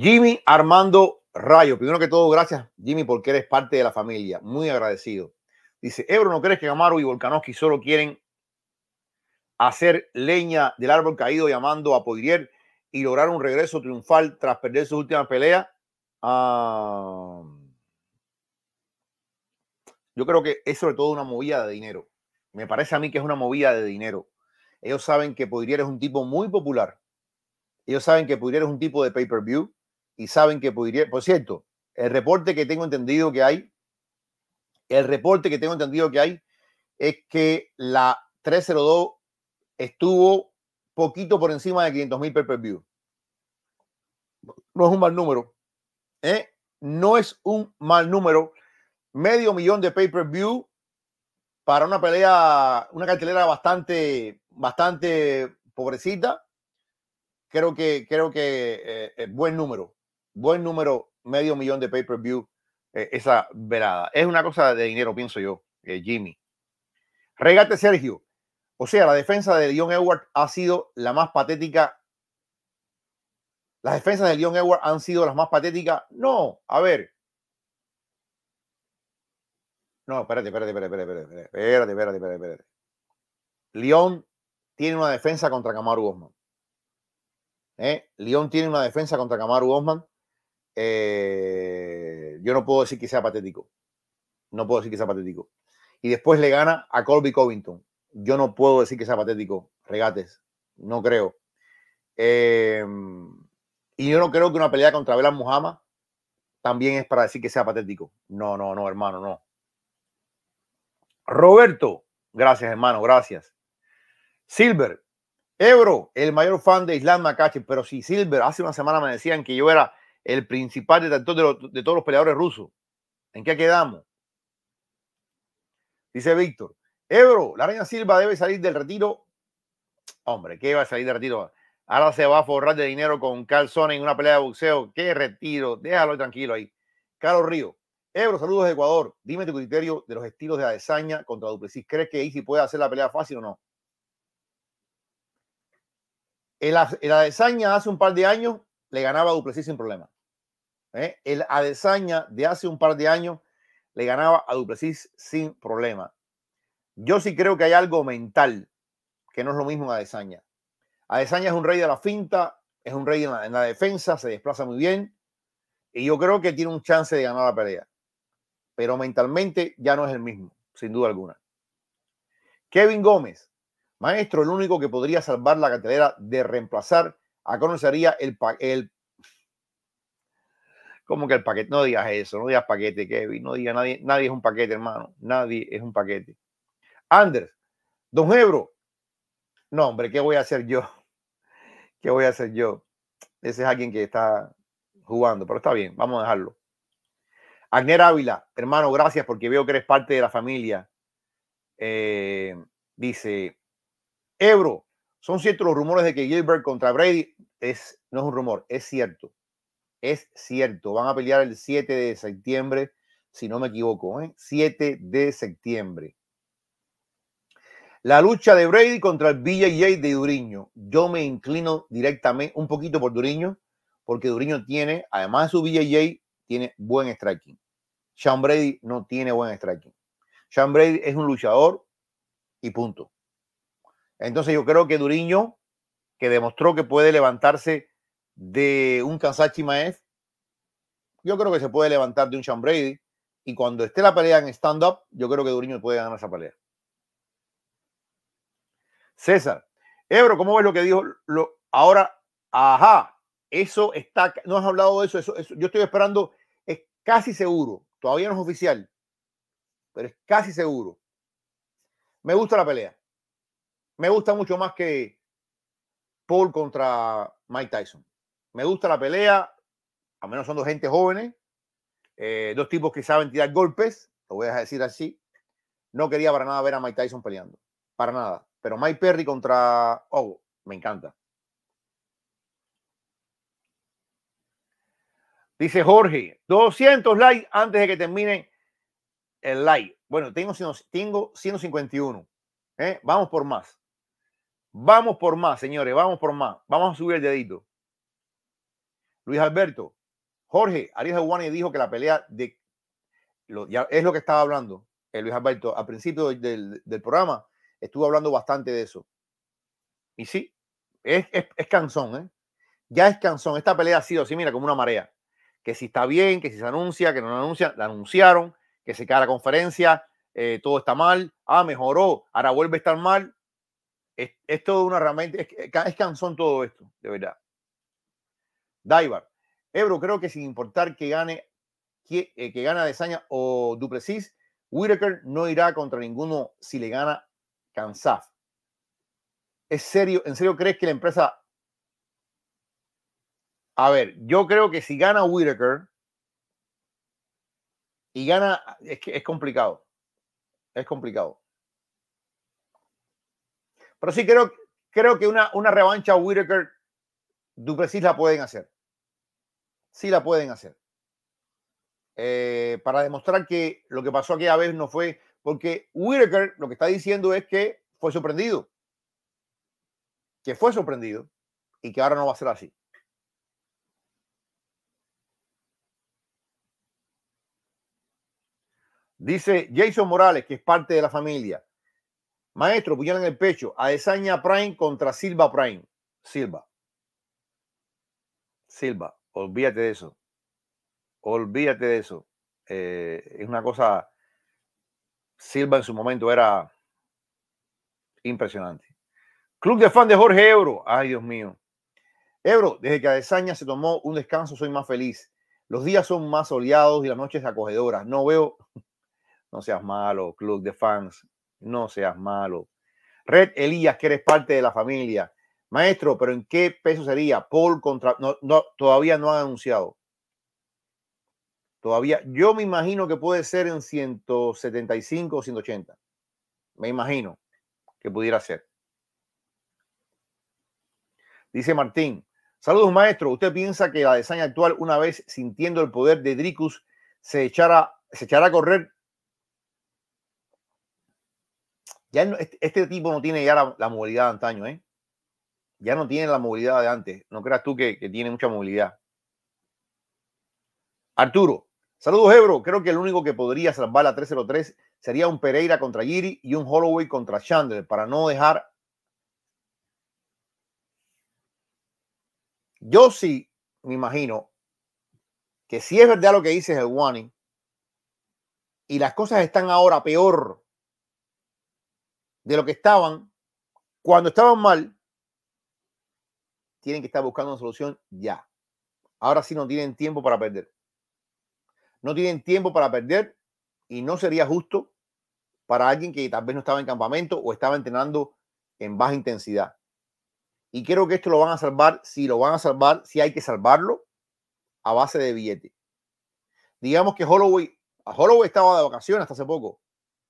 Jimmy Armando Rayo, primero que todo, gracias Jimmy porque eres parte de la familia, muy agradecido. Dice, Ebro, ¿no crees que Gamaru y Volkanovski solo quieren hacer leña del árbol caído llamando a Poirier y lograr un regreso triunfal tras perder su última pelea? yo creo que es sobre todo una movida de dinero. Me parece a mí que es una movida de dinero. Ellos saben que Poirier es un tipo muy popular. Ellos saben que Poirier es un tipo de pay-per-view y saben que podría, por cierto, el reporte que tengo entendido que hay, el reporte que tengo entendido que hay es que la 302 estuvo poquito por encima de 500 mil per, view. No es un mal número. ¿eh? No es un mal número. Medio millón de pay-per-view para una pelea, una cartelera bastante, bastante pobrecita. Creo que, creo que eh, es buen número buen número, medio millón de pay-per-view eh, esa velada. Es una cosa de dinero, pienso yo, eh, Jimmy. Regate Sergio. O sea, la defensa de Leon Edward ha sido la más patética. Las defensas de Leon Edward han sido las más patéticas. No, a ver. No, espérate, espérate, espérate, espérate, espérate, espérate, espérate, espérate. León tiene una defensa contra Kamaru Osman. ¿Eh? León tiene una defensa contra Kamaru Osman eh, yo no puedo decir que sea patético. No puedo decir que sea patético. Y después le gana a Colby Covington. Yo no puedo decir que sea patético. Regates. No creo. Em, y yo no creo que una pelea contra Belal Muhammad también es para decir que sea patético. No, no, no, hermano, no. Roberto, gracias, hermano, gracias. Silver, Ebro, el mayor fan de Islam Makache pero si Silver, hace una semana me decían que yo era el principal detractor de, de todos los peleadores rusos. ¿En qué quedamos? Dice Víctor, Ebro, la Reina Silva debe salir del retiro. Hombre, ¿qué va a salir del retiro? Ahora se va a forrar de dinero con Carl en una pelea de boxeo. ¿Qué retiro? Déjalo tranquilo ahí. Carlos Río, Ebro, saludos de Ecuador. Dime tu criterio de los estilos de Adesanya contra Duplessis. ¿Crees que Easy puede hacer la pelea fácil o no? El, el Adesanya hace un par de años le ganaba a Duplessis sin problema. ¿eh? El Adesaña de hace un par de años le ganaba a Duplessis sin problema. Yo sí creo que hay algo mental, que no es lo mismo en Adesaña Adesaña es un rey de la finta, es un rey en la, defensa, se desplaza muy bien y yo creo que tiene un chance de ganar la pelea. Pero mentalmente ya no es el mismo, sin duda alguna. Kevin Gómez, maestro, el único que podría salvar la cartelera de reemplazar a conocería el, el como que el paquete? No digas eso, no digas paquete, Kevin, no digas nadie, nadie es un paquete, hermano, nadie es un paquete. Anders, don Ebro. no, hombre, ¿qué voy a hacer yo? ¿Qué voy a hacer yo? Ese es alguien que está jugando, pero está bien, vamos a dejarlo. Agner Ávila, hermano, gracias porque veo que eres parte de la familia. Eh, dice, Ebro, son ciertos los rumores de que Gilbert contra Brady es, no es un rumor, es cierto. Es cierto, van a pelear el 7 de septiembre, si no me equivoco, ¿eh? 7 de septiembre. La lucha de Brady contra el BJJ de Duriño. Yo me inclino directamente un poquito por Duriño, porque Duriño tiene, además de su BJJ, tiene buen striking. Sean Brady no tiene buen striking. Sean Brady es un luchador y punto. Entonces yo creo que Duriño, que demostró que puede levantarse de un Kansachi Maez, yo creo que se puede levantar de un Sean Brady. Y cuando esté la pelea en stand-up, yo creo que Duriño puede ganar esa pelea. César, Ebro, ¿cómo ves lo que dijo lo, ahora? Ajá, eso está, no has hablado de eso, yo estoy esperando, es casi seguro, todavía no es oficial, pero es casi seguro. Me gusta la pelea. Me gusta mucho más que Paul contra Mike Tyson me gusta la pelea, al menos son dos gente jóvenes, eh, dos tipos que saben tirar golpes, lo voy a decir así. No quería para nada ver a Mike Tyson peleando, para nada. Pero Mike Perry contra Ogo, me encanta. Dice Jorge, 200 likes antes de que termine el like. Bueno, tengo, tengo 151. ¿eh? Vamos por más. Vamos por más, señores, vamos por más. Vamos a subir el dedito. Luis Alberto, Jorge, Arias Aguani dijo que la pelea de. es lo que estaba hablando eh, Luis Alberto. Al principio del, programa estuvo hablando bastante de eso. Y sí, es, es, ¿eh? Ya es cansón Esta pelea ha sido así, mira, como una marea. Que si está bien, que si se anuncia, que no la anuncia, la anunciaron, que se cae la conferencia, eh, todo está mal, ah, mejoró, ahora vuelve a estar mal. Es, todo una herramienta, es, es canzón todo esto, de verdad. Daibar. Ebro, creo que sin importar que gane, que, eh, gana Desaña o Duplessis, Whitaker no irá contra ninguno si le gana Kansas. ¿Es serio? ¿En serio crees que la empresa... A ver, yo creo que si gana Whitaker y gana, es que es complicado. Es complicado. Pero sí creo, creo que una, una revancha Whitaker Duplessis la pueden hacer sí la pueden hacer. Eh, para demostrar que lo que pasó aquella vez no fue, porque Whitaker lo que está diciendo es que fue sorprendido, que fue sorprendido y que ahora no va a ser así. Dice Jason Morales, que es parte de la familia. Maestro, puñal en el pecho. Adesanya Prime contra Silva Prime. Silva. Silva. Olvídate de eso. Olvídate de eso. Eh, es una cosa. Silva en su momento era impresionante. Club de fan de Jorge Ebro. Ay, Dios mío. Ebro, desde que Adesaña se tomó un descanso, soy más feliz. Los días son más soleados y las noches acogedoras. No veo. No seas malo, club de fans. No seas malo. Red Elías, que eres parte de la familia. Maestro, pero ¿en qué peso sería? Paul contra... No, todavía no han anunciado. Todavía, yo me imagino que puede ser en 175 o 180. Me imagino que pudiera ser. Dice Martín, saludos maestro, ¿usted piensa que la desaña actual, una vez sintiendo el poder de Dricus, se echará, se a correr? Ya este, este, tipo no tiene ya la, la movilidad de antaño, ¿eh? ya no tiene la movilidad de antes. No creas tú que, tiene mucha movilidad. Arturo, saludos Ebro. Creo que el único que podría salvar la 303 sería un Pereira contra Giri y un Holloway contra Chandler para no dejar. Yo sí me imagino que si es verdad lo que dices el Wani y las cosas están ahora peor de lo que estaban cuando estaban mal, tienen que estar buscando una solución ya. Ahora sí no tienen tiempo para perder. No tienen tiempo para perder y no sería justo para alguien que tal vez no estaba en campamento o estaba entrenando en baja intensidad. Y creo que esto lo van a salvar, si lo van a salvar, si hay que salvarlo, a base de billete. Digamos que Holloway, Holloway estaba de vacaciones hasta hace poco.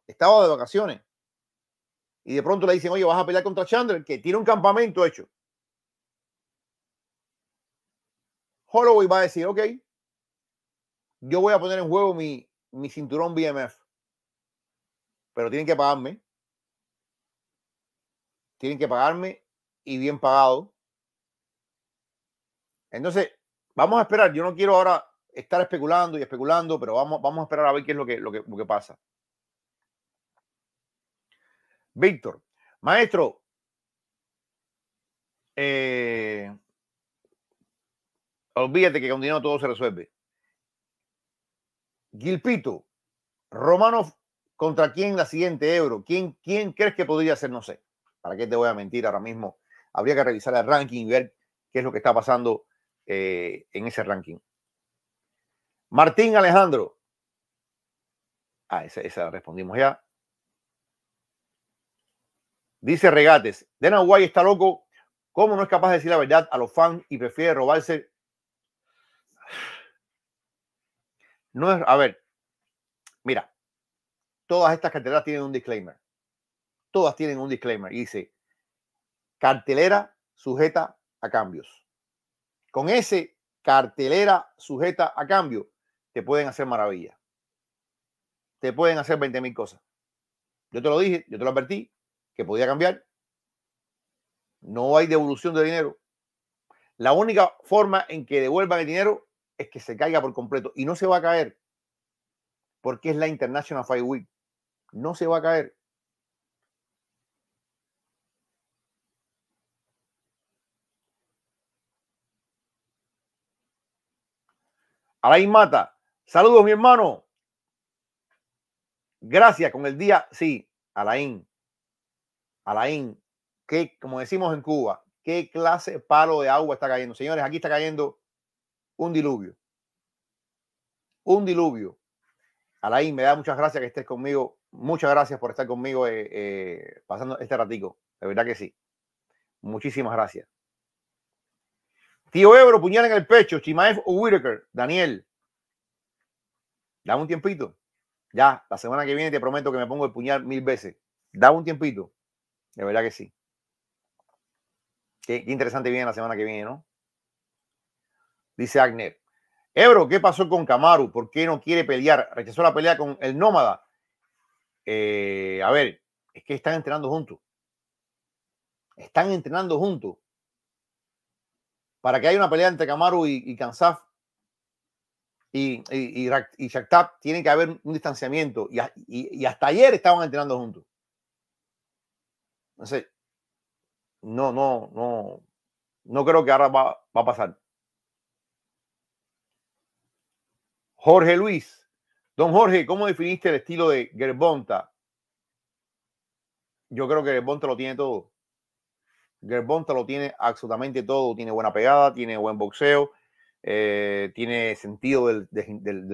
Estaba de vacaciones. Y de pronto le dicen, oye, vas a pelear contra Chandler, que tiene un campamento hecho. Holloway va a decir, ok, yo voy a poner en juego mi, cinturón BMF, pero tienen que pagarme. Tienen que pagarme y bien pagado. Entonces, vamos a esperar. Yo no quiero ahora estar especulando y especulando, pero vamos, vamos a esperar a ver qué es lo que, lo lo que pasa. Víctor, maestro, eh, Olvídate que con dinero todo se resuelve. Gilpito, Romano ¿contra quién la siguiente euro? ¿Quién, ¿Quién crees que podría ser? No sé. ¿Para qué te voy a mentir ahora mismo? Habría que revisar el ranking y ver qué es lo que está pasando eh, en ese ranking. Martín Alejandro. Ah, esa, respondimos ya. Dice Regates, de White está loco. ¿Cómo no es capaz de decir la verdad a los fans y prefiere robarse no a ver, mira, todas estas carteleras tienen un disclaimer. Todas tienen un disclaimer. Y dice, cartelera sujeta a cambios. Con ese cartelera sujeta a cambio, te pueden hacer maravilla Te pueden hacer 20 mil cosas. Yo te lo dije, yo te lo advertí, que podía cambiar. No hay devolución de dinero. La única forma en que devuelvan el dinero es que se caiga por completo y no se va a caer porque es la International Fight Week. No se va a caer. Alain Mata, saludos mi hermano. Gracias con el día, sí, Alain. Alain, que como decimos en Cuba, qué clase palo de agua está cayendo. Señores, aquí está cayendo un diluvio. Un diluvio. Alain, me da muchas gracias que estés conmigo. Muchas gracias por estar conmigo eh, eh, pasando este ratico. De verdad que sí. Muchísimas gracias. Tío Ebro, puñal en el pecho. Chimaev Whitaker. Daniel. Dame un tiempito. Ya, la semana que viene te prometo que me pongo el puñal mil veces. Dame un tiempito. De verdad que sí. Qué, qué interesante viene la semana que viene, ¿no? dice Agner. Ebro, ¿qué pasó con Camaru? ¿Por qué no quiere pelear? Rechazó la pelea con el Nómada. Eh, a ver, es que están entrenando juntos. Están entrenando juntos. Para que haya una pelea entre Camaru y, Kansaf y, y, tiene que haber un distanciamiento. Y, hasta ayer estaban entrenando juntos. No sé. No, no, no. No creo que ahora va a pasar. Jorge Luis. Don Jorge, ¿cómo definiste el estilo de Gerbonta? Yo creo que Gerbonta lo tiene todo. Gerbonta lo tiene absolutamente todo. Tiene buena pegada, tiene buen boxeo, eh, tiene sentido del,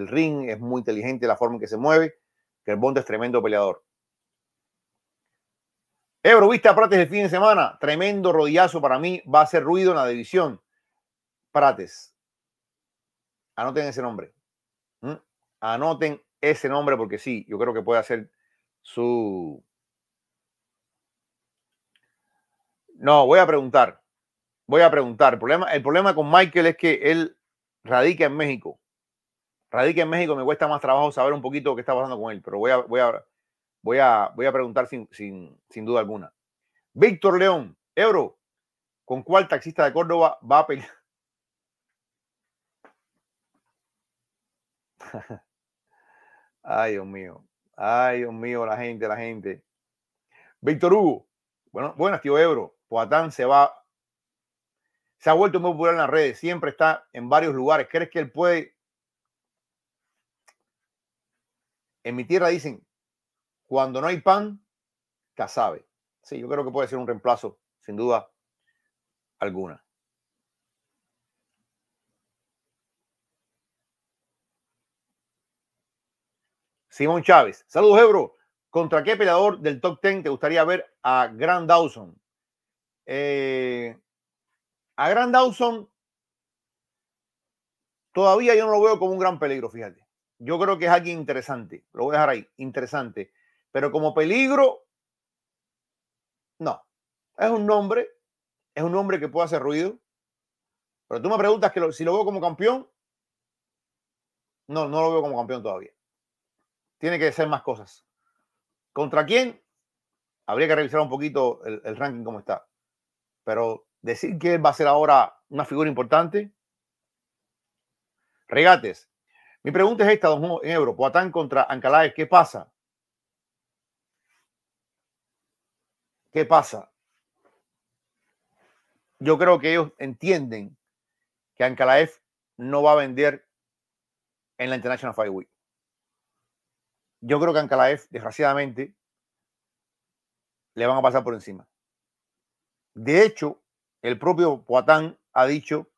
ring, es muy inteligente la forma en que se mueve. Gerbonta es tremendo peleador. Ebro, ¿viste a Prates el fin de semana. Tremendo rodillazo para mí. Va a hacer ruido en la división. Prates. Anoten ese nombre. Anoten ese nombre porque sí, yo creo que puede hacer su... No, voy a preguntar. Voy a preguntar. El problema, el problema con Michael es que él radica en México. Radica en México, me cuesta más trabajo saber un poquito qué está pasando con él, pero voy a, voy a, voy a, voy a preguntar sin, sin duda alguna. Víctor León, Euro, ¿con cuál taxista de Córdoba va a pelear? Ay, Dios mío. Ay, Dios mío, la gente, la gente. Víctor Hugo. Bueno, buenas, tío Ebro. Poatán se va. Se ha vuelto muy popular en las redes. Siempre está en varios lugares. ¿Crees que él puede? En mi tierra dicen, cuando no hay pan, casabe. Sí, yo creo que puede ser un reemplazo, sin duda alguna. Simón Chávez. Saludos, Ebro. ¿Contra qué peleador del top 10 te gustaría ver a Grand Dawson? Eh, a Grand Dawson todavía yo no lo veo como un gran peligro, fíjate. Yo creo que es alguien interesante. Lo voy a dejar ahí, interesante. Pero como peligro, no. Es un nombre, es un nombre que puede hacer ruido. Pero tú me preguntas que si lo veo como campeón, no, no lo veo como campeón todavía tiene que ser más cosas. ¿Contra quién? Habría que revisar un poquito el, ranking como está. Pero decir que va a ser ahora una figura importante. Regates. Mi pregunta es esta, don en Euro. Poatán contra Ancalaes, ¿qué pasa? ¿Qué pasa? Yo creo que ellos entienden que Ancalaev no va a vender en la International Five Week. Yo creo que Ancalaev, desgraciadamente, le van a pasar por encima. De hecho, el propio Poatán ha dicho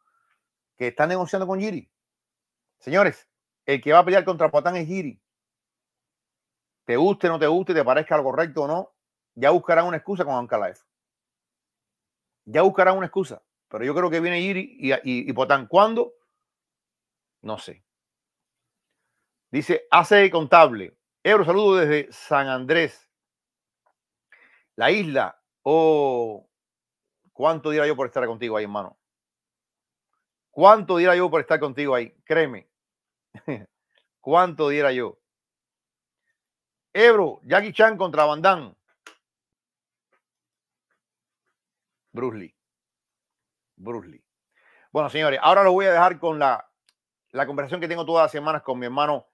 que está negociando con Giri. Señores, el que va a pelear contra Poatán es Giri. Te guste, no te guste, te parezca algo correcto o no, ya buscarán una excusa con Ancalaev. Ya buscarán una excusa. Pero yo creo que viene Giri y, y, ¿Cuándo? No sé. Dice, hace contable. Ebro, saludo desde San Andrés. La isla. Oh, ¿cuánto diera yo por estar contigo ahí, hermano? ¿Cuánto diera yo por estar contigo ahí? Créeme. ¿Cuánto diera yo? Ebro, Jackie Chan contra Bandán. Bruce Lee. Bruce Lee. Bueno, señores, ahora los voy a dejar con la conversación que tengo todas las semanas con mi hermano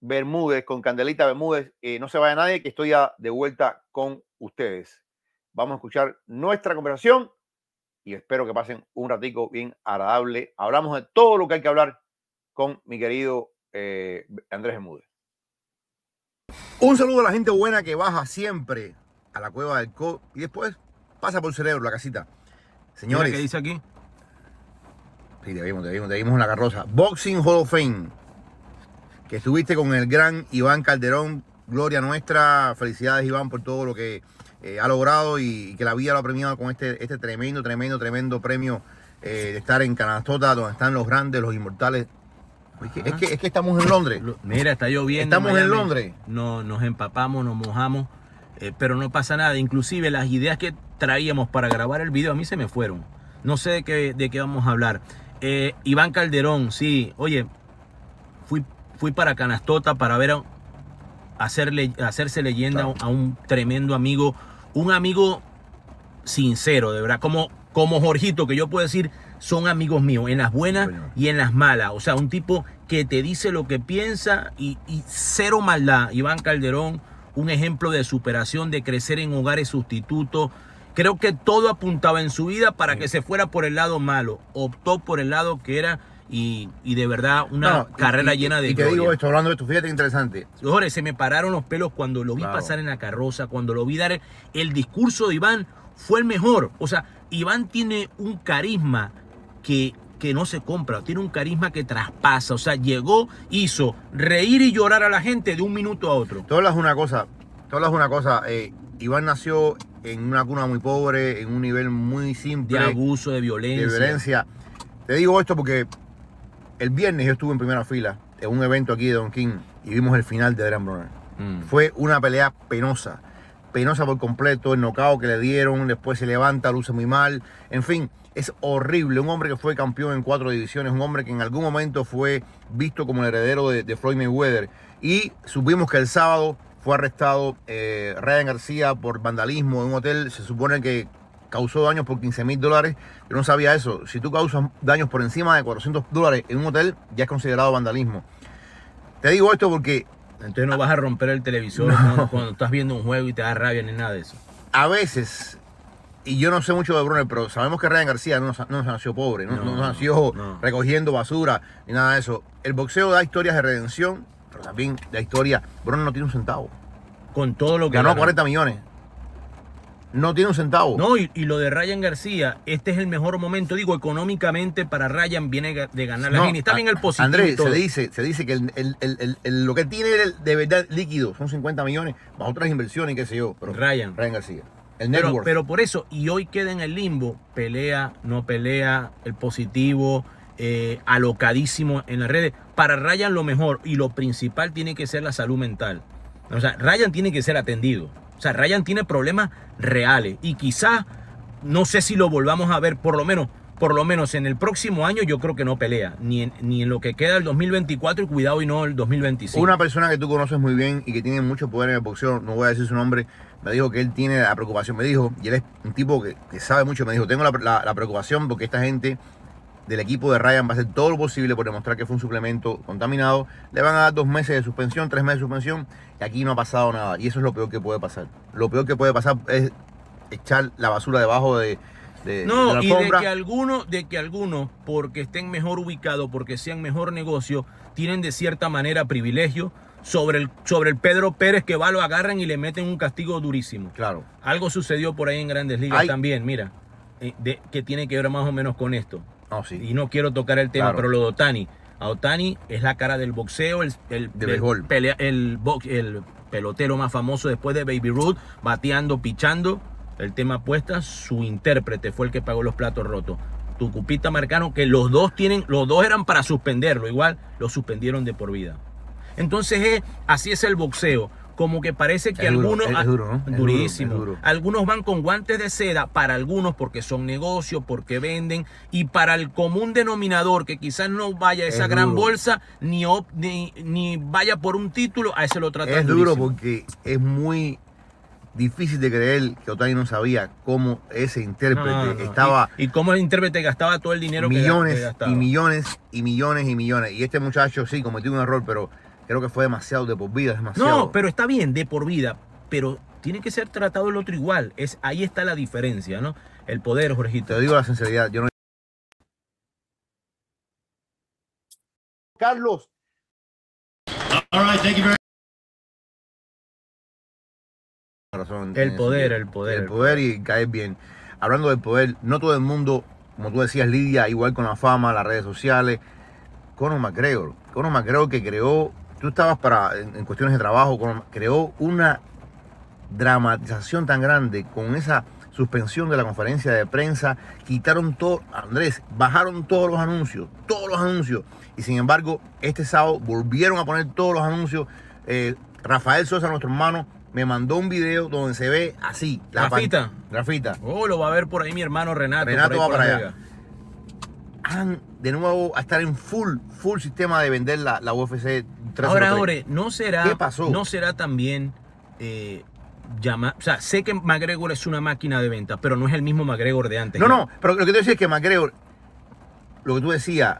Bermúdez, con Candelita Bermúdez. Eh, no se vaya nadie, que estoy ya de vuelta con ustedes. Vamos a escuchar nuestra conversación y espero que pasen un ratico bien agradable. Hablamos de todo lo que hay que hablar con mi querido eh, Andrés Bermúdez. Un saludo a la gente buena que baja siempre a la cueva del CO y después pasa por el cerebro la casita. Señores. ¿Qué dice aquí? Sí, te vimos, te vimos, te vimos carroza. Boxing Hall of Fame que estuviste con el gran Iván Calderón. Gloria nuestra, felicidades Iván por todo lo que eh, ha logrado y, que la vida lo ha premiado con este, este tremendo, tremendo, tremendo premio eh, de estar en Canastota, donde están los grandes, los inmortales. Es que, estamos en Londres. Mira, está lloviendo. Estamos en, Londres. No, nos empapamos, nos mojamos, eh, pero no pasa nada. Inclusive las ideas que traíamos para grabar el video a mí se me fueron. No sé de qué, de qué vamos a hablar. Iván Calderón, sí, oye, fui para Canastota para ver hacerle, hacerse leyenda a un tremendo amigo, un amigo sincero, de verdad, como, como Jorgito, que yo puedo decir, son amigos míos, en las buenas y en las malas. O sea, un tipo que te dice lo que piensa y, cero maldad. Iván Calderón, un ejemplo de superación, de crecer en hogares sustitutos. Creo que todo apuntaba en su vida para que se fuera por el lado malo. Optó por el lado que era y, de verdad una carrera llena de... Y te digo esto, hablando de tu fíjate interesante. Jorge, se me pararon los pelos cuando lo vi pasar en la carroza, cuando lo vi dar el, discurso de Iván, fue el mejor. O sea, Iván tiene un carisma que, que no se compra, tiene un carisma que traspasa. O sea, llegó, hizo reír y llorar a la gente de un minuto a otro. Todo hablas una cosa, Todo es una cosa, eh, Iván nació en una cuna muy pobre, en un nivel muy simple. De abuso, de violencia. De violencia. Te digo esto porque el viernes yo estuve en primera fila en un evento aquí de Don King y vimos el final de Adrian Brunner. Mm. Fue una pelea penosa, penosa por completo, el nocao que le dieron, después se levanta, luce muy mal, en fin, es horrible. Un hombre que fue campeón en cuatro divisiones, un hombre que en algún momento fue visto como el heredero de, Floyd Mayweather. Y supimos que el sábado fue arrestado eh, Ryan García por vandalismo en un hotel, se supone que causó daños por 15 mil dólares. Yo no sabía eso. Si tú causas daños por encima de 400 dólares en un hotel, ya es considerado vandalismo. Te digo esto porque... Entonces no vas a romper el televisor cuando estás viendo un juego y te da rabia ni nada de eso. A veces, y yo no sé mucho de Brunner, pero sabemos que Ryan García no, no nació pobre, no, nació recogiendo basura ni nada de eso. El boxeo da historias de redención, pero también da historia. Brunner no tiene un centavo. Con todo lo que... Ganó, ganó. 40 millones no tiene un centavo. No, y, lo de Ryan García, este es el mejor momento, digo, económicamente para Ryan viene de ganar la Está bien el positivo. Andrés, se dice, se dice que el, el, el, lo que tiene de verdad líquido son 50 millones, más otras inversiones, qué sé yo. Ryan. García. El network. Pero, por eso, y hoy queda en el limbo, pelea, no pelea, el positivo, eh, alocadísimo en las redes. Para Ryan lo mejor y lo principal tiene que ser la salud mental. O sea, Ryan tiene que ser atendido. O sea, Ryan tiene problemas reales. Y quizás, no sé si lo volvamos a ver, por lo menos, por lo menos en el próximo año yo creo que no pelea, ni en, lo que queda el 2024 cuidado y no el 2025. Una persona que tú conoces muy bien y que tiene mucho poder en el boxeo, no voy a decir su nombre, me dijo que él tiene la preocupación, me dijo, y él es un tipo que, sabe mucho, me dijo, tengo la preocupación porque esta gente del equipo de Ryan va a hacer todo lo posible por demostrar que fue un suplemento contaminado. Le van a dar dos meses de suspensión, tres meses de suspensión, y aquí no ha pasado nada. Y eso es lo peor que puede pasar. Lo peor que puede pasar es echar la basura debajo de, de, no, de y de que algunos, de que algunos, porque estén mejor ubicados, porque sean mejor negocio, tienen de cierta manera privilegio sobre el, sobre el Pedro Pérez que va, lo agarran y le meten un castigo durísimo. Claro. Algo sucedió por ahí en Grandes Ligas también, mira, eh, de, que tiene que ver más o menos con esto. Y no quiero tocar el tema, pero lo de Otani. Otani es la cara del boxeo, el, el, pelotero más famoso después de Baby Ruth, bateando, pichando. El tema apuesta, su intérprete fue el que pagó los platos rotos. Tu cupita Marcano, que los dos tienen, los dos eran para suspenderlo, igual lo suspendieron de por vida. Entonces, eh, así es el boxeo como que parece que algunos... durísimo. algunos van con guantes de seda, para algunos porque son negocios, porque venden, y para el común denominador que quizás no vaya a esa gran bolsa, ni, ni, vaya por un título, a ese lo tratan Es duro porque es muy difícil de creer que Otani no sabía cómo ese intérprete estaba. Y, cómo el intérprete gastaba todo el dinero millones y millones y millones y millones. Y este muchacho sí cometió un error, pero Creo que fue demasiado de por vida, demasiado. No, pero está bien, de por vida, pero tiene que ser tratado el otro igual. Es, ahí está la diferencia, ¿no? El poder, Jorgito. Te digo la sinceridad, yo Carlos. el, poder, el poder, el poder. y caer bien. Hablando del poder, no todo el mundo, como tú decías, Lidia, igual con la fama, las redes sociales. Conor McGregor. Conor McGregor que creó tú estabas para, en, cuestiones de trabajo, creó una dramatización tan grande con esa suspensión de la conferencia de prensa, quitaron todo, Andrés, bajaron todos los anuncios, todos los anuncios, y sin embargo, este sábado volvieron a poner todos los anuncios. Eh, Rafael Sosa, nuestro hermano, me mandó un video donde se ve así. La Grafita. Grafita. Oh, lo va a ver por ahí mi hermano Renato. Renato va para allá han de nuevo a estar en full, full sistema de vender la, la UFC Ahora, ahora, no será. ¿Qué No será también. Eh, llama, o sea, sé que McGregor es una máquina de venta pero no es el mismo McGregor de antes. No, no, pero lo que te decía es que McGregor, lo que tú decías,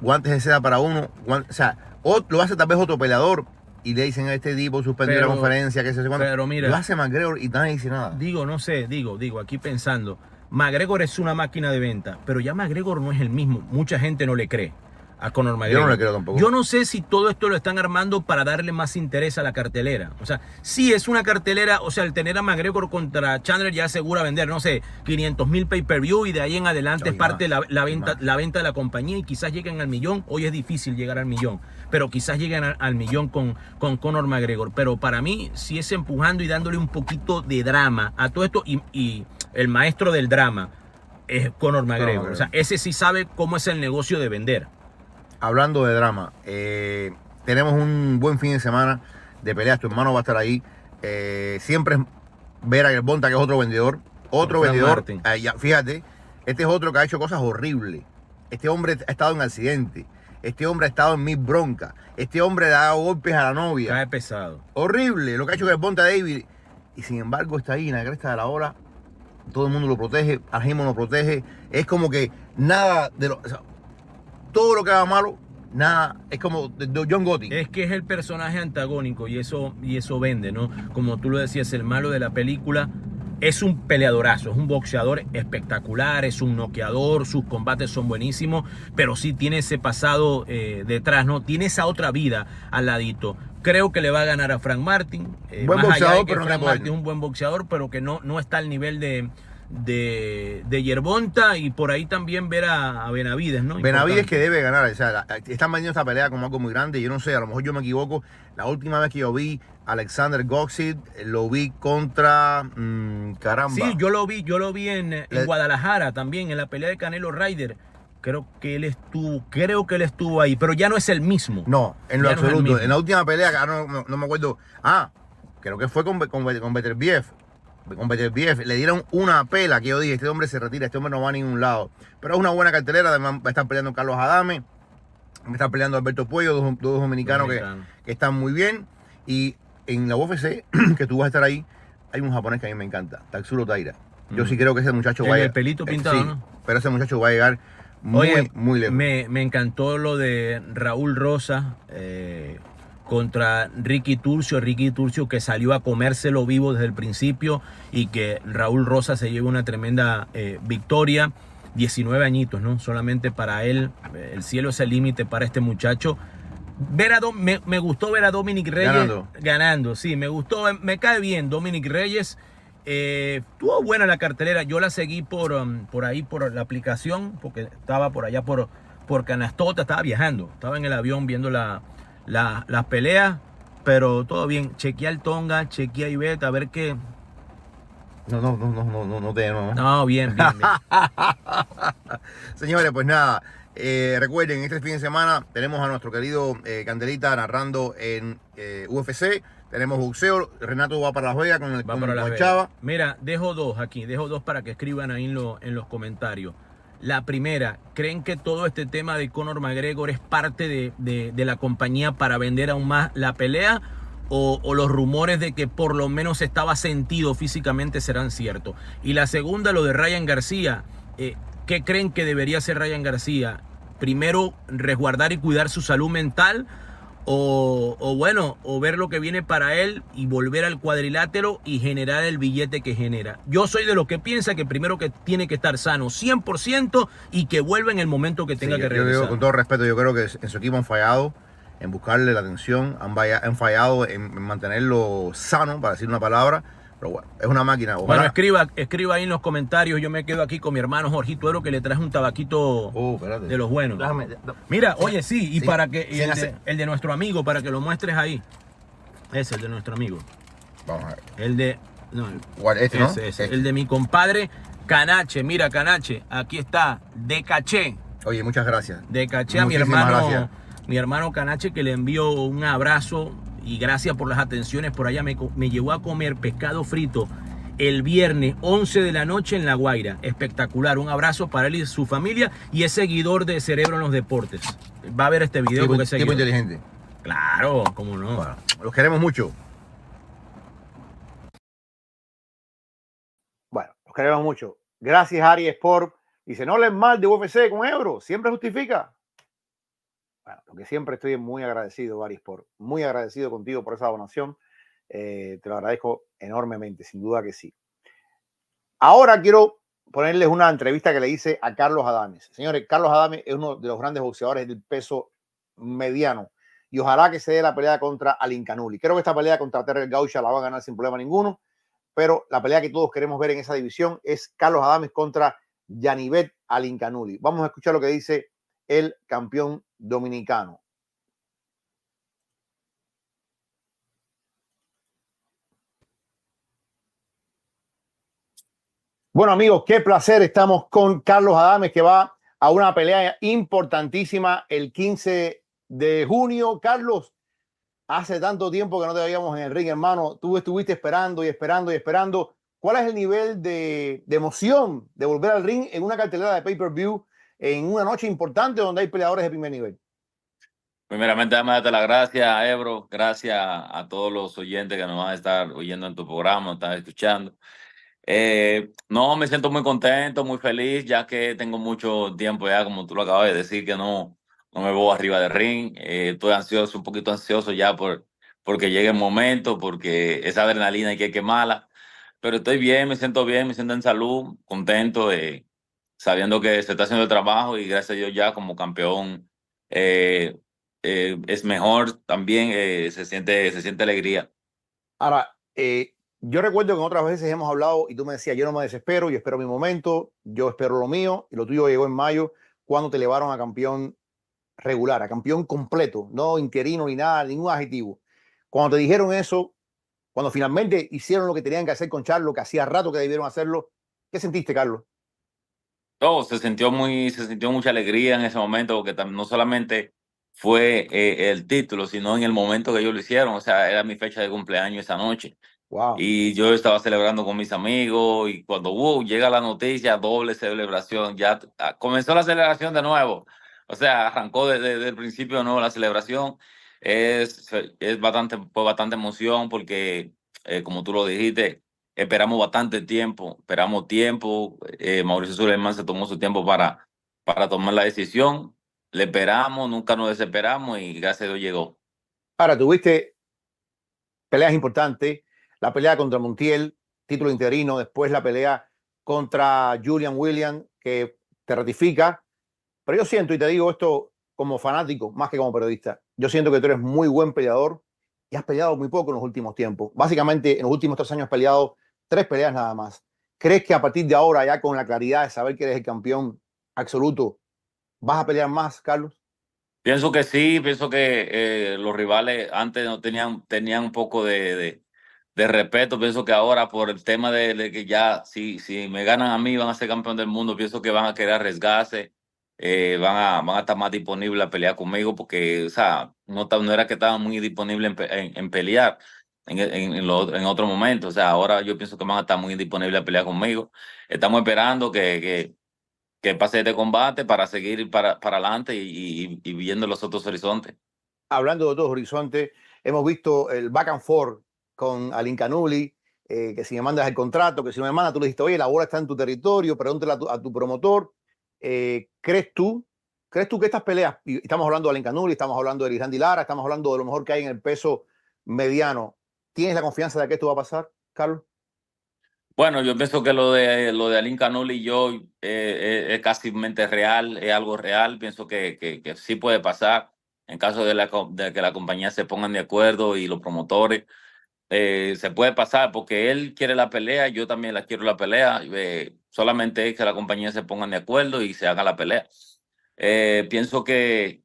guantes de seda para uno, o sea, o, lo hace tal vez otro peleador, y le dicen a este tipo suspendió la conferencia, que se cuándo. Pero mira, lo hace McGregor y nadie dice nada. Digo, no sé, digo, digo, aquí pensando, McGregor es una máquina de venta, pero ya McGregor no es el mismo. Mucha gente no le cree a Conor McGregor. Yo no le creo tampoco. Yo no sé si todo esto lo están armando para darle más interés a la cartelera. O sea, si es una cartelera, o sea, el tener a McGregor contra Chandler ya asegura vender, no sé, 500 mil pay-per-view y de ahí en adelante es parte la, venta, la venta de la compañía y quizás lleguen al millón. Hoy es difícil llegar al millón, pero quizás lleguen al, millón con, con Conor McGregor. Pero para mí si es empujando y dándole un poquito de drama a todo esto y el maestro del drama, es Conor McGregor. o sea, ese sí sabe cómo es el negocio de vender. Hablando de drama, eh, tenemos un buen fin de semana de peleas. Tu hermano va a estar ahí. Eh, siempre ver a Bonta, que es otro vendedor. Otro vendedor. Ah, fíjate, este es otro que ha hecho cosas horribles. Este hombre ha estado en accidente. Este hombre ha estado en mis broncas. Este hombre ha dado golpes a la novia. Cae pesado. Horrible lo que ha hecho ponta David. Y sin embargo está ahí en la cresta de la hora todo el mundo lo protege, Arjimo lo protege. Es como que nada de lo. todo lo que haga malo, nada. Es como de, John Gotti. Es que es el personaje antagónico y eso, y eso vende, ¿no? Como tú lo decías, el malo de la película. Es un peleadorazo, es un boxeador espectacular, es un noqueador, sus combates son buenísimos, pero sí tiene ese pasado eh, detrás, ¿no? Tiene esa otra vida al ladito. Creo que le va a ganar a Frank Martin. Eh, buen boxeador, que Frank es un buen boxeador, pero que no, no está al nivel de, de, de Yerbonta y por ahí también ver a, Benavides, ¿no? Benavides que debe ganar, o sea, están vendiendo esta pelea como algo muy grande, yo no sé, a lo mejor yo me equivoco, la última vez que yo vi Alexander Goxit eh, lo vi contra, mm, caramba. Sí, yo lo vi, yo lo vi en, Guadalajara también, en la pelea de Canelo Ryder. Creo que él estuvo, creo que él estuvo ahí, pero ya no es el mismo. No, en lo absoluto. en la última pelea, ah, no, me acuerdo. Ah, creo que fue con, con, con Con le dieron una pela que yo dije, este hombre se retira, este hombre no va a ningún lado. Pero es una buena cartelera, además va a peleando Carlos Adame, va a peleando Alberto Puello, dos, dominicanos que, están muy bien. Y en la UFC, que tú vas a estar ahí, hay un japonés que a mí me encanta, Tatsuro Taira. Yo mm. sí creo que ese muchacho va a llegar. El pelito eh, pintado. pero ese muchacho va a llegar muy, Oye, muy lejos. Me, encantó lo de Raúl Rosa eh, contra Ricky Turcio. Ricky Turcio que salió a comérselo vivo desde el principio y que Raúl Rosa se llevó una tremenda eh, victoria. 19 añitos, ¿no? Solamente para él. Eh, el cielo es el límite para este muchacho. Ver me, gustó ver a Dominic Reyes ganando. Sí, me gustó, me cae bien Dominic Reyes. Eh, estuvo buena la cartelera, yo la seguí por, um, por ahí, por la aplicación, porque estaba por allá por, por Canastota, estaba viajando, estaba en el avión viendo las la, peleas, pero todo bien. Chequeé al Tonga, chequeé a Iveta, a ver qué. No, no, no, no, no, no, no no. ¿eh? No, bien, bien, Señores, pues nada. Eh, recuerden, este fin de semana tenemos a nuestro querido Candelita narrando en UFC. Tenemos boxeo, Renato va para la juega con el Chava. Mira, dejo dos aquí, dejo dos para que escriban ahí en, en los comentarios. La primera, ¿creen que todo este tema de Conor McGregor es parte de, la compañía para vender aún más la pelea? O, los rumores de que por lo menos estaba sentido físicamente serán ciertos? Y la segunda, lo de Ryan García. Eh, ¿Qué creen que debería hacer Ryan García? Primero, resguardar y cuidar su salud mental o, bueno, o ver lo que viene para él y volver al cuadrilátero y generar el billete que genera. Yo soy de los que piensa que primero que tiene que estar sano 100% y que vuelve en el momento que tenga que regresar. Yo con todo respeto, yo creo que en su equipo han fallado en buscarle la atención, han, fallado en, mantenerlo sano, para decir una palabra, es una máquina. Bueno, escriba, escriba ahí en los comentarios. Yo me quedo aquí con mi hermano Jorgito Tuero que le traje un tabaquito uh, de los buenos. Mira, oye, sí, y para que el, de, nuestro amigo, para que lo muestres ahí. Ese, el de nuestro amigo. Vamos a ver. El de. No, este, ese, El este. de mi compadre Canache. Mira, Canache, aquí está, de caché. Oye, muchas gracias. De caché a mi hermano. Mi hermano Canache que le envió un abrazo y gracias por las atenciones por allá, me, llevó a comer pescado frito el viernes 11 de la noche en La Guaira. Espectacular. Un abrazo para él y su familia y es seguidor de Cerebro en los Deportes. Va a ver este video inteligente. Claro, cómo no. los queremos mucho. Bueno, los queremos mucho. Gracias, Ari Sport. Dice, no les mal de UFC con Ebro. Siempre justifica. Bueno, lo que siempre estoy muy agradecido, Baris, por muy agradecido contigo por esa donación. Eh, te lo agradezco enormemente, sin duda que sí. Ahora quiero ponerles una entrevista que le hice a Carlos Adames. Señores, Carlos Adames es uno de los grandes boxeadores del peso mediano y ojalá que se dé la pelea contra Alin Canuli. Creo que esta pelea contra Terrell Gaucha la va a ganar sin problema ninguno, pero la pelea que todos queremos ver en esa división es Carlos Adames contra Yanivet Alin Canuli. Vamos a escuchar lo que dice el campeón dominicano. Bueno amigos, qué placer. Estamos con Carlos Adames que va a una pelea importantísima el 15 de junio. Carlos, hace tanto tiempo que no te veíamos en el ring, hermano. Tú estuviste esperando y esperando y esperando. ¿Cuál es el nivel de, de emoción de volver al ring en una cartelera de pay-per-view en una noche importante donde hay peleadores de primer nivel. Primeramente, dame darte las gracias, Ebro. Gracias a todos los oyentes que nos van a estar oyendo en tu programa, nos están escuchando. Eh, no, me siento muy contento, muy feliz, ya que tengo mucho tiempo ya, como tú lo acabas de decir, que no, no me voy arriba del ring. Eh, estoy ansioso, un poquito ansioso ya por, porque llegue el momento, porque esa adrenalina hay que quemarla. Pero estoy bien, me siento bien, me siento en salud, contento. de sabiendo que se está haciendo el trabajo y gracias a Dios ya como campeón eh, eh, es mejor también, eh, se, siente, se siente alegría. Ahora, yo recuerdo que otras veces hemos hablado y tú me decías, yo no me desespero, yo espero mi momento, yo espero lo mío, y lo tuyo llegó en mayo cuando te elevaron a campeón regular, a campeón completo, no interino ni nada, ningún adjetivo. Cuando te dijeron eso, cuando finalmente hicieron lo que tenían que hacer con Charlo, que hacía rato que debieron hacerlo, ¿qué sentiste, Carlos? se sintió muy, se sintió mucha alegría en ese momento, porque no solamente fue eh, el título, sino en el momento que ellos lo hicieron. O sea, era mi fecha de cumpleaños esa noche. Wow. Y yo estaba celebrando con mis amigos y cuando uh, llega la noticia, doble celebración, ya ah, comenzó la celebración de nuevo. O sea, arrancó desde, el principio de nuevo la celebración. Es, es bastante, fue bastante emoción porque, eh, como tú lo dijiste, esperamos bastante tiempo, esperamos tiempo, eh, Mauricio Suleiman se tomó su tiempo para, para tomar la decisión, le esperamos, nunca nos desesperamos y gracias llegó. Ahora, tuviste peleas importantes, la pelea contra Montiel, título interino, después la pelea contra Julian William, que te ratifica, pero yo siento, y te digo esto como fanático, más que como periodista, yo siento que tú eres muy buen peleador y has peleado muy poco en los últimos tiempos. Básicamente, en los últimos tres años has peleado tres peleas nada más. ¿Crees que a partir de ahora, ya con la claridad de saber que eres el campeón absoluto, vas a pelear más, Carlos? Pienso que sí, pienso que eh, los rivales antes no tenían, tenían un poco de, de, respeto, pienso que ahora por el tema de, que ya si, si me ganan a mí van a ser campeón del mundo, pienso que van a querer arriesgarse, eh, van, a, van a estar más disponibles a pelear conmigo porque, o sea, no, era que estaban muy disponibles en pelear. E, en, otro momento. O sea, ahora yo pienso que van a estar muy disponibles a pelear conmigo. Estamos esperando que, que, pase este combate para seguir para, para adelante y, viendo los otros horizontes. Hablando de otros horizontes, hemos visto el back and forth con Alin Canuli, eh, que si me mandas el contrato, que si me mandas, tú le dijiste, oye, la bola está en tu territorio, pregúntale a tu, promotor. Eh, ¿Crees tú? ¿Crees tú que estas peleas, estamos hablando de Alin Canuli, estamos hablando de Irandi Lara, estamos hablando de lo mejor que hay en el peso mediano, ¿Tienes la confianza de que esto va a pasar, Carlos? Bueno, yo pienso que lo de lo de Alin Canoli y yo eh, eh, es casi mente real, es algo real. Pienso que, que, sí puede pasar en caso de, la, de que la compañía se pongan de acuerdo y los promotores. Eh, se puede pasar porque él quiere la pelea, yo también la quiero la pelea. solamente es que la compañía se pongan de acuerdo y se haga la pelea. pienso que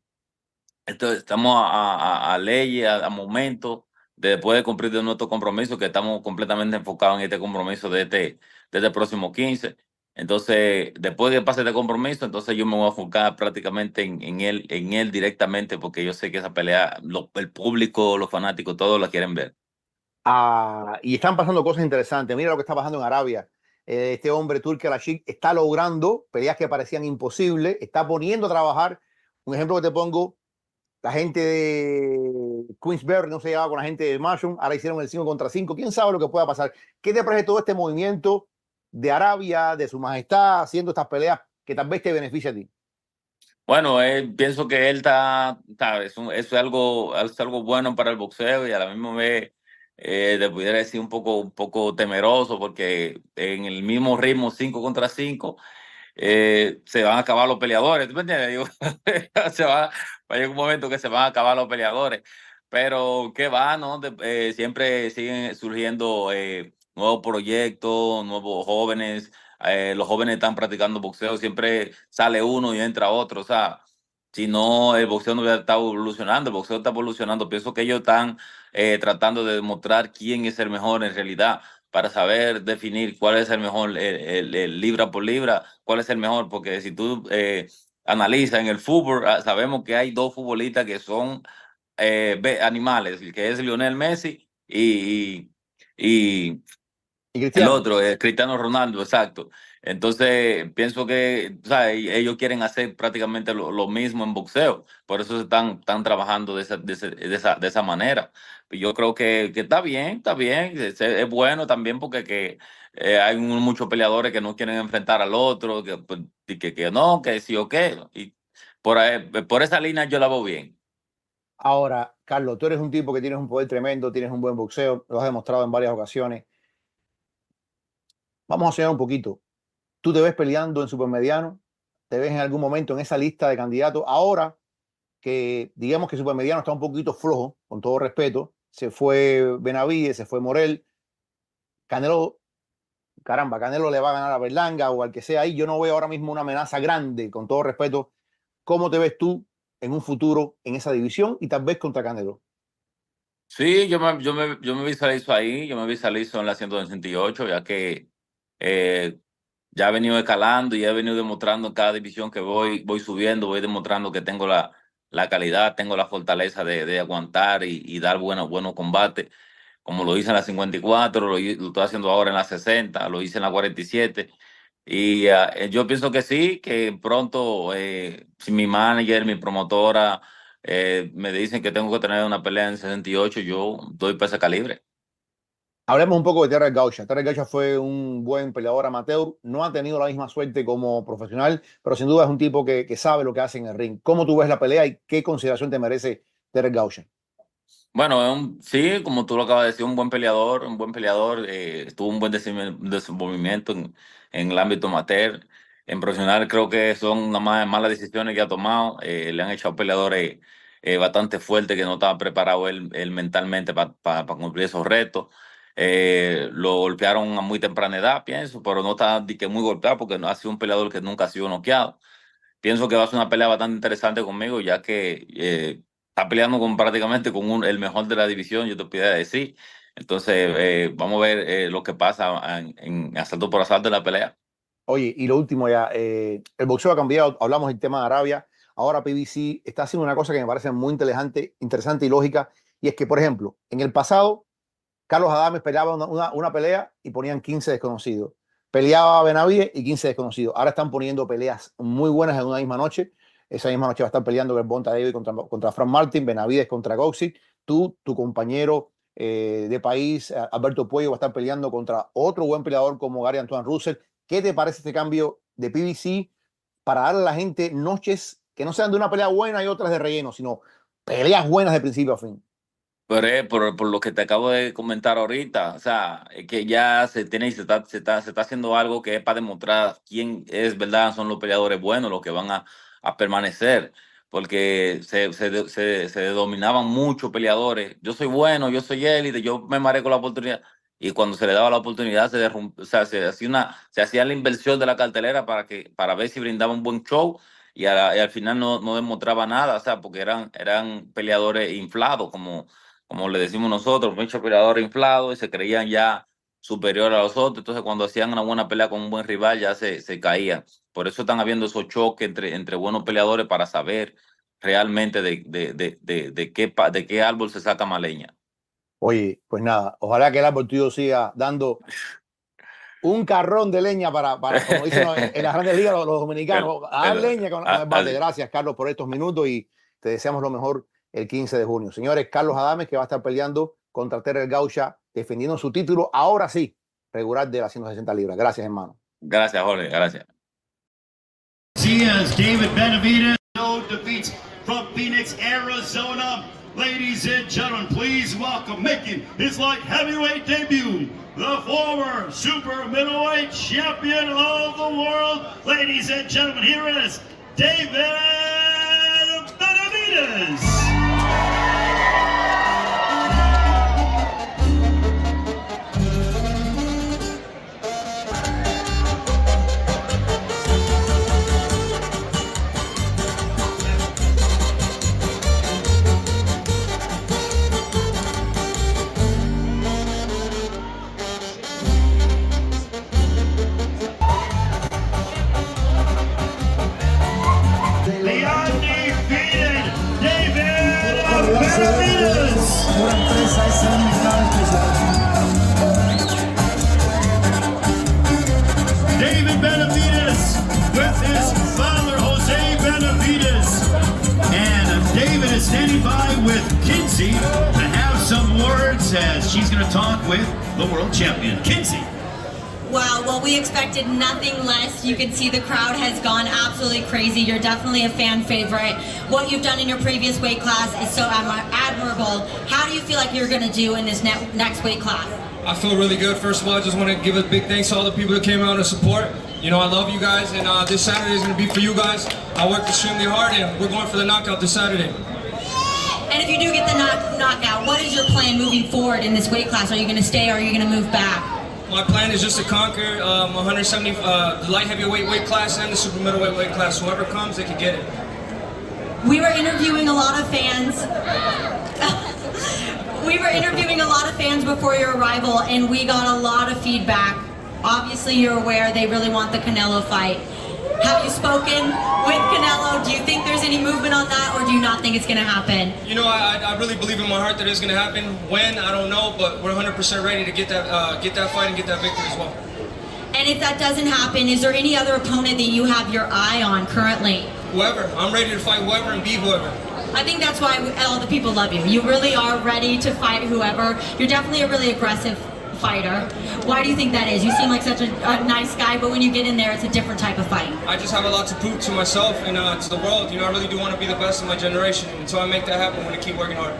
estamos a, a, a leyes, a, a momentos después de cumplir de nuestro compromiso, que estamos completamente enfocados en este compromiso de este, desde este próximo 15. Entonces, después de pasar pase este compromiso, entonces yo me voy a enfocar prácticamente en, él, en él directamente, porque yo sé que esa pelea, el público, los fanáticos, todos la quieren ver. Ah, y están pasando cosas interesantes. Mira lo que está pasando en Arabia. Eh, este hombre, turco Alashik, está logrando peleas que parecían imposibles, está poniendo a trabajar. Un ejemplo que te pongo, la gente de Queensberry no se llevaba con la gente de Marshall. ahora hicieron el 5 contra 5. ¿Quién sabe lo que pueda pasar? ¿Qué te parece todo este movimiento de Arabia, de su majestad, haciendo estas peleas que tal vez te beneficia a ti? Bueno, eh, pienso que él está, es, algo, es algo bueno para el boxeo y a la misma vez eh, te pudiera decir un poco, un poco temeroso porque en el mismo ritmo 5 contra 5 eh, se van a acabar los peleadores, entiendes? se va, va a llegar un momento que se van a acabar los peleadores. Pero qué va, ¿no? Eh, siempre siguen surgiendo eh, nuevos proyectos, nuevos jóvenes. Eh, los jóvenes están practicando boxeo, siempre sale uno y entra otro. O sea, si no, el boxeo no hubiera estado evolucionando, el boxeo está evolucionando. Pienso que ellos están tratando de demostrar quién es el mejor en realidad para saber definir cuál es el mejor, el, el libra por libra, cuál es el mejor, porque si tú eh, analiza en el fútbol, ah, sabemos que hay dos futbolistas que son eh, animales, el que es Lionel Messi y, y, el otro es eh, Cristiano Ronaldo, exacto. Entonces, pienso que e, ellos quieren hacer prácticamente lo, mismo en boxeo, por eso están, están trabajando de esa, de, esa, de, esa, manera. Yo creo que, que, está bien, está bien, es, es bueno también porque que eh, hay muchos peleadores que no quieren enfrentar al otro, que, pues, que, no, que sí o qué. Y por, eh, por esa línea yo la veo bien. Ahora, Carlos, tú eres un tipo que tienes un poder tremendo, tienes un buen boxeo, lo has demostrado en varias ocasiones. Vamos a soñar un poquito. ¿Tú te ves peleando en supermediano? ¿Te ves en algún momento en esa lista de candidatos? Ahora que digamos que supermediano está un poquito flojo, con todo respeto, se fue Benavides, se fue Morel. Canelo caramba, Canelo le va a ganar a Berlanga o al que sea ahí, yo no veo ahora mismo una amenaza grande, con todo respeto. ¿Cómo te ves tú en un futuro en esa división y tal vez contra Canelo? Sí, yo me, yo me, yo me visualizo ahí, yo me visualizo en la 168, ya que eh, ya he venido escalando y he venido demostrando en cada división que voy, voy subiendo, voy demostrando que tengo la, la calidad, tengo la fortaleza de, aguantar y, dar buenos, buenos combates como lo hice en la 54, lo, estoy haciendo ahora en la 60, lo hice en la 47. Y ah, eh, yo pienso que sí, que pronto eh, si mi manager, mi promotora eh, me dicen que tengo que tener una pelea en 68, yo doy peso calibre. Hablemos un poco de Terry Gaucha. Terry Gaucha fue un buen peleador amateur, no ha tenido la misma suerte como profesional, pero sin duda es un tipo que, que sabe lo que hace en el ring. ¿Cómo tú ves la pelea y qué consideración te merece Terry Gaucha? Bueno, sí, como tú lo acabas de decir, un buen peleador, un buen peleador, eh, tuvo un buen desenvolvimiento en, el ámbito amateur. En profesional creo que son las más malas decisiones que ha tomado. Eh, le han echado peleadores eh, bastante fuertes que no estaba preparado él, mentalmente para cumplir esos retos. Eh, lo golpearon a muy temprana edad, pienso, pero no está que muy golpeado porque no ha sido un peleador que nunca ha sido noqueado. Pienso que va a ser una pelea bastante interesante conmigo, ya que está peleando con prácticamente con el mejor de la división, yo te pido decir. Entonces, eh, vamos a ver eh, lo que pasa en, asalto por asalto en la pelea. Oye, y lo último ya, eh, el boxeo ha cambiado, hablamos del tema de Arabia, ahora PBC está haciendo una cosa que me parece muy interesante, interesante y lógica, y es que, por ejemplo, en el pasado, Carlos Adames peleaba una, pelea y ponían 15 desconocidos. Peleaba Benavides y 15 desconocidos. Ahora están poniendo peleas muy buenas en una misma noche esa misma noche va a estar peleando Bonta David contra, contra Frank Martin, Benavides contra Goxic. Tú, tu compañero eh, de país, eh, Alberto Puello, va a estar peleando contra otro buen peleador como Gary Antoine Russell. ¿Qué te parece este cambio de PBC para dar a la gente noches que no sean de una pelea buena y otras de relleno, sino peleas buenas de principio a fin? Pero eh, por, lo que te acabo de comentar ahorita, o sea, que ya se tiene y se está, se está, se está haciendo algo que es para demostrar quién es verdad, son los peleadores buenos, los que van a, a permanecer, porque se, dominaban muchos peleadores. Yo soy bueno, yo soy élite, yo me maré con la oportunidad. Y cuando se le daba la oportunidad, se, o sea, se, hacía se hacía la inversión de la cartelera para, que, para ver si brindaba un buen show y, al final no, no, demostraba nada, o sea, porque eran, eran peleadores inflados, como, como le decimos nosotros, muchos peleadores inflados y se creían ya superior a los otros. Entonces, cuando hacían una buena pelea con un buen rival, ya se, se caían. Por eso están habiendo esos choques entre, entre buenos peleadores para saber realmente de, de, de, de qué, de qué árbol se saca más leña. Oye, pues nada, ojalá que el árbol tuyo siga dando un carrón de leña para, para como dicen en las grandes ligas los, dominicanos, dar leña con vale, Gracias, Carlos, por estos minutos y te deseamos lo mejor el 15 de junio. Señores, Carlos Adames, que va a estar peleando contra Terrell Gaucha, defendiendo su título, ahora sí, regular de las 160 libras. Gracias, hermano. Gracias, Jorge. Gracias. Diaz, David Benavidez, no defeats from Phoenix, Arizona. Ladies and gentlemen, please welcome making his light heavyweight debut, the former super middleweight champion of the world. Ladies and gentlemen, here is David Benavides. centimeters. Una presa es en David Benavides with his father Jose Benavides. And David is standing by with Kinzie to have some words as she's going to talk with the world champion, Kinzie. Wow, well we expected nothing less. You can see the crowd has gone absolutely crazy. You're definitely a fan favorite. What you've done in your previous weight class is so admirable. How do you feel like you're going to do in this ne next weight class? I feel really good. First of all, I just want to give a big thanks to all the people that came out and support. You know, I love you guys, and uh, this Saturday is going to be for you guys. I worked extremely hard, and we're going for the knockout this Saturday. And if you do get the knock knockout, what is your plan moving forward in this weight class? Are you going to stay or are you going to move back? my plan is just to conquer um, 170, uh, the light heavyweight weight class and the super middleweight weight class. Whoever comes, they can get it. We were interviewing a lot of fans. we were interviewing a lot of fans before your arrival, and we got a lot of feedback. Obviously, you're aware they really want the Canelo fight. Have you spoken with Canelo? Do you think there's any movement on that, or do you not think it's going to happen? You know, I, I really believe in my heart that it's going to happen. When I don't know, but we're 100% ready to get that uh, get that fight and get that victory as well. And if that doesn't happen, is there any other opponent that you have your eye on currently? Whoever. I'm ready to fight whoever and be whoever. I think that's why all the people love you. You really are ready to fight whoever. You're definitely a really aggressive fighter. Why do you think that is? You seem like such a, a, nice guy, but when you get in there, it's a different type of fight. I just have a lot to prove to myself and uh, to the world. You know, I really do want to be the best of my generation, and so I make that happen when I keep working hard.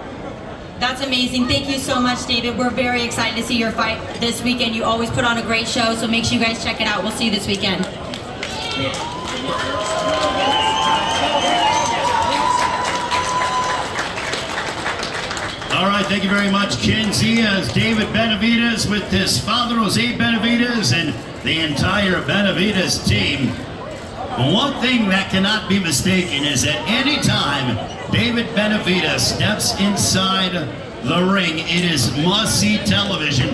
That's amazing. Thank you so much, David. We're very excited to see your fight this weekend. You always put on a great show, so make sure you guys check it out. We'll see you this weekend. Yeah. All right, thank you very much, Ken Zias, David Benavides with his father, Jose Benavides, and the entire Benavides team. One thing that cannot be mistaken is that any time David Benavides steps inside the ring, it is must-see television.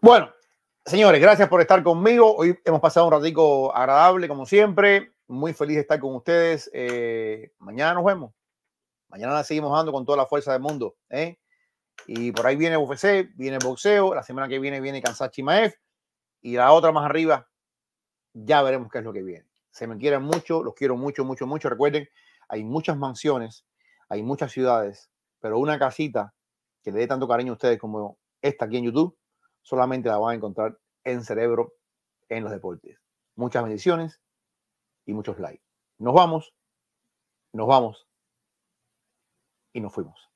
Bueno, señores, gracias por estar conmigo. Hoy hemos pasado un ratico agradable, como siempre. Muy feliz de estar con ustedes. Eh, mañana nos vemos. Mañana la seguimos dando con toda la fuerza del mundo. ¿eh? Y por ahí viene UFC, viene boxeo. La semana que viene viene Kansas Maef. Y la otra más arriba, ya veremos qué es lo que viene. Se me quieren mucho, los quiero mucho, mucho, mucho. Recuerden, hay muchas mansiones, hay muchas ciudades, pero una casita que le dé tanto cariño a ustedes como esta aquí en YouTube, solamente la van a encontrar en Cerebro en los deportes. Muchas bendiciones y muchos likes. Nos vamos, nos vamos y nos fuimos.